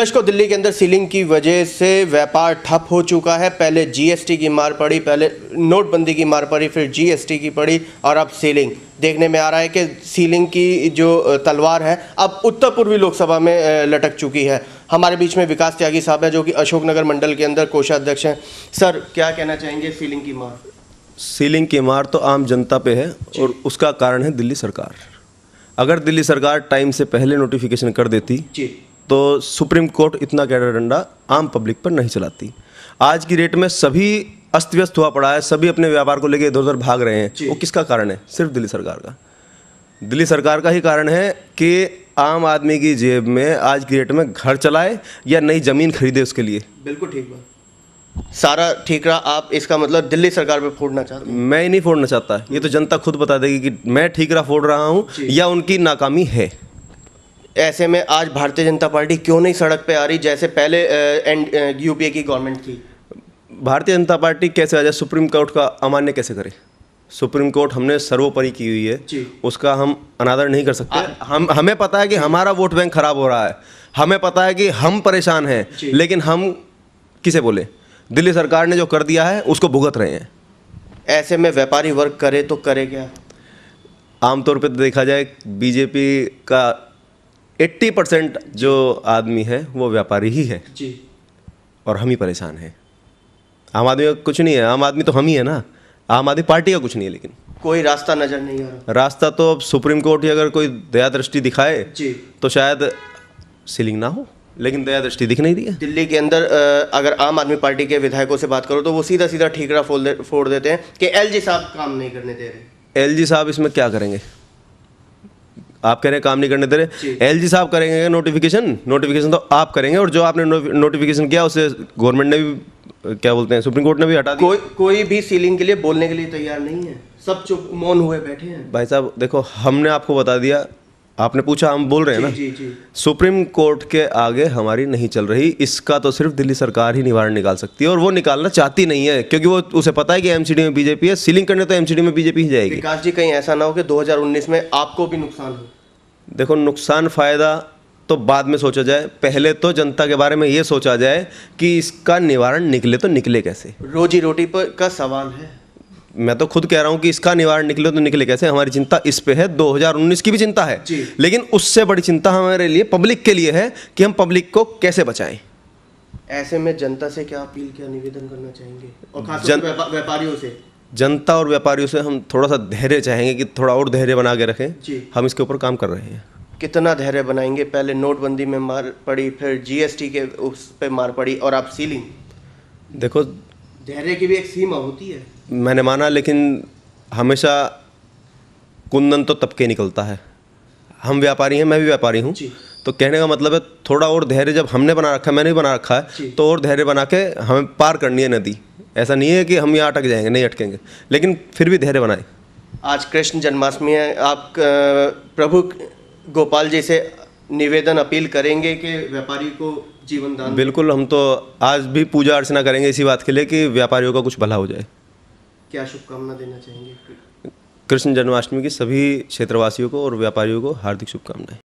कश दिल्ली के अंदर सीलिंग की वजह से व्यापार ठप हो चुका है पहले जीएसटी की मार पड़ी पहले नोटबंदी की मार पड़ी फिर जीएसटी की पड़ी और अब सीलिंग देखने में आ रहा है कि सीलिंग की जो तलवार है अब उत्तर पूर्वी लोकसभा में लटक चुकी है हमारे बीच में विकास त्यागी साहब है जो कि अशोकनगर मंडल के अंदर कोषाध्यक्ष हैं सर क्या कहना चाहेंगे सीलिंग की मार सीलिंग की मार तो आम जनता पे है और उसका कारण है दिल्ली सरकार अगर दिल्ली सरकार टाइम से पहले नोटिफिकेशन कर देती तो सुप्रीम कोर्ट इतना गहरा डंडा आम पब्लिक पर नहीं चलाती आज की डेट में सभी अस्त व्यस्त हुआ पड़ा है सभी अपने व्यापार को लेकर इधर उधर भाग रहे हैं वो किसका कारण है सिर्फ दिल्ली सरकार का दिल्ली सरकार का ही कारण है कि आम आदमी की जेब में आज की डेट में घर चलाए या नई ज़मीन खरीदे उसके लिए बिल्कुल ठीक बात सारा ठीक रहा आप इसका मतलब दिल्ली सरकार पे फोड़ना चाहते हैं मैं ही नहीं फोड़ना चाहता ये तो जनता खुद बता देगी कि मैं ठीक रहा फोड़ रहा हूँ या उनकी नाकामी है ऐसे में आज भारतीय जनता पार्टी क्यों नहीं सड़क पे आ रही जैसे पहले एंड यूपीए की गवर्नमेंट थी भारतीय जनता पार्टी कैसे आ जाए सुप्रीम कोर्ट का अमान्य कैसे करे सुप्रीम कोर्ट हमने सर्वोपरि की हुई है उसका हम अनादर नहीं कर सकते आ, हम हमें पता है कि हमारा वोट बैंक खराब हो रहा है हमें पता है कि हम परेशान हैं लेकिन हम किसे बोले दिल्ली सरकार ने जो कर दिया है उसको भुगत रहे हैं ऐसे में व्यापारी वर्ग करे तो करे क्या आमतौर पर तो देखा जाए बीजेपी का एट्टी परसेंट जो आदमी है वो व्यापारी ही है जी और हम ही परेशान हैं आम आदमी का कुछ नहीं है आम आदमी तो हम ही है ना आम आदमी पार्टी का कुछ नहीं है लेकिन कोई रास्ता नजर नहीं आ रहा रास्ता तो अब सुप्रीम कोर्ट ही अगर कोई दया दृष्टि दिखाए जी तो शायद सीलिंग ना हो लेकिन दया दृष्टि दिख नहीं रही है दिल्ली के अंदर अगर आम आदमी पार्टी के विधायकों से बात करो तो वो सीधा सीधा ठीकरा फोड़ दे, फोड़ देते हैं कि एल साहब काम नहीं करने दे रहे एल साहब इसमें क्या करेंगे आप कह रहे हैं काम नहीं करने दे रहे एल जी साहब करेंगे नोटिफिकेशन नोटिफिकेशन तो आप करेंगे और जो आपने नोटिफिकेशन किया उसे गवर्नमेंट ने भी क्या बोलते हैं सुप्रीम कोर्ट ने भी हटा दिया कोई कोई भी सीलिंग के लिए बोलने के लिए तैयार नहीं है सब चुप मौन हुए बैठे हैं भाई साहब देखो हमने आपको बता दिया आपने पूछा हम बोल रहे हैं ना जी, जी। सुप्रीम कोर्ट के आगे हमारी नहीं चल रही इसका तो सिर्फ दिल्ली सरकार ही निवारण निकाल सकती है और वो निकालना चाहती नहीं है क्योंकि वो उसे पता है कि एमसीडी में बीजेपी है सीलिंग करने तो एमसीडी में बीजेपी ही जाएगी विकास जी कहीं ऐसा ना हो कि 2019 में आपको भी नुकसान हो देखो नुकसान फ़ायदा तो बाद में सोचा जाए पहले तो जनता के बारे में ये सोचा जाए कि इसका निवारण निकले तो निकले कैसे रोजी रोटी पर का सवाल है मैं तो खुद कह रहा हूं कि इसका निवारण निकले तो निकले कैसे हमारी चिंता इस पे है 2019 की भी चिंता है लेकिन उससे बड़ी चिंता हमारे लिए पब्लिक के लिए है कि हम पब्लिक को कैसे बचाएं ऐसे में जनता से क्या अपील क्या निवेदन करना चाहेंगे और खास जन... व्यापारियों से जनता और व्यापारियों से हम थोड़ा सा धैर्य चाहेंगे कि थोड़ा और धैर्य बना के रखें हम इसके ऊपर काम कर रहे हैं कितना धैर्य बनाएंगे पहले नोटबंदी में मार पड़ी फिर जीएसटी के उस पर मार पड़ी और आप सीलिंग देखो धैर्य की भी एक सीमा होती है मैंने माना लेकिन हमेशा कुंदन तो तबके निकलता है हम व्यापारी हैं मैं भी व्यापारी हूँ तो कहने का मतलब है थोड़ा और धैर्य जब हमने बना रखा है मैंने भी बना रखा है तो और धैर्य बना के हमें पार करनी है नदी ऐसा नहीं है कि हम यहाँ अटक जाएंगे नहीं अटकेंगे लेकिन फिर भी धैर्य बनाए आज कृष्ण जन्माष्टमी है आप प्रभु गोपाल जी से निवेदन अपील करेंगे कि व्यापारी को जीवन दान बिल्कुल हम तो आज भी पूजा अर्चना करेंगे इसी बात के लिए कि व्यापारियों का कुछ भला हो जाए क्या शुभकामना देना चाहेंगे कृष्ण जन्माष्टमी की सभी क्षेत्रवासियों को और व्यापारियों को हार्दिक शुभकामनाएं